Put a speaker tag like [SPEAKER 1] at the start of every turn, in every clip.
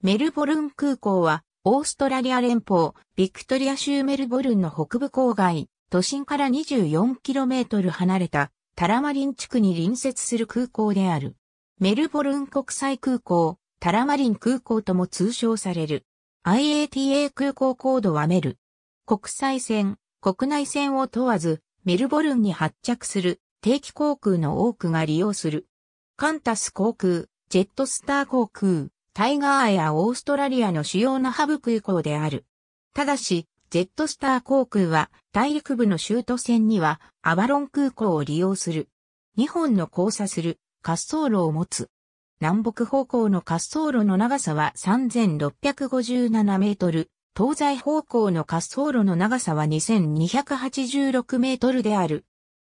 [SPEAKER 1] メルボルン空港は、オーストラリア連邦、ビクトリア州メルボルンの北部郊外、都心から 24km 離れた、タラマリン地区に隣接する空港である。メルボルン国際空港、タラマリン空港とも通称される。IATA 空港コードはメル。国際線、国内線を問わず、メルボルンに発着する定期航空の多くが利用する。カンタス航空、ジェットスター航空、タイガーやオーストラリアの主要なハブ空港である。ただし、ジェットスター航空は大陸部の州都線にはアバロン空港を利用する。日本の交差する滑走路を持つ。南北方向の滑走路の長さは3657メートル、東西方向の滑走路の長さは2286メートルである。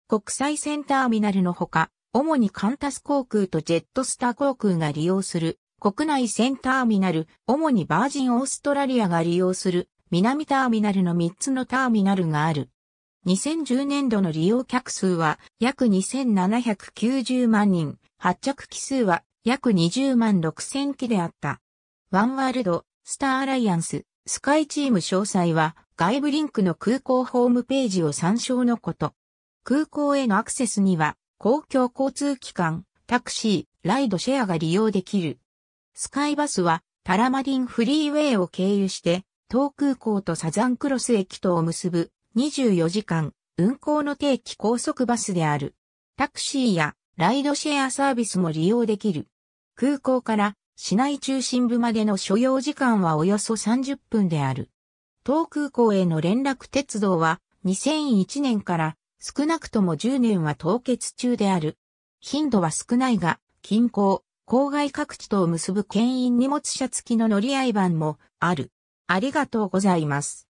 [SPEAKER 1] 国際線ターミナルのほか、主にカンタス航空とジェットスター航空が利用する国内線ターミナル、主にバージンオーストラリアが利用する南ターミナルの3つのターミナルがある。2010年度の利用客数は約2790万人、発着機数は約20万6000機であった。ワンワールド、スターアライアンス、スカイチーム詳細は外部リンクの空港ホームページを参照のこと。空港へのアクセスには公共交通機関、タクシー、ライドシェアが利用できる。スカイバスはタラマディンフリーウェイを経由して東空港とサザンクロス駅とを結ぶ24時間運行の定期高速バスである。タクシーやライドシェアサービスも利用できる。空港から市内中心部までの所要時間はおよそ30分である。東空港への連絡鉄道は2001年から少なくとも10年は凍結中である。頻度は少ないが、近郊、郊外各地とを結ぶ牽引荷物車付きの乗り合い版もある。ありがとうございます。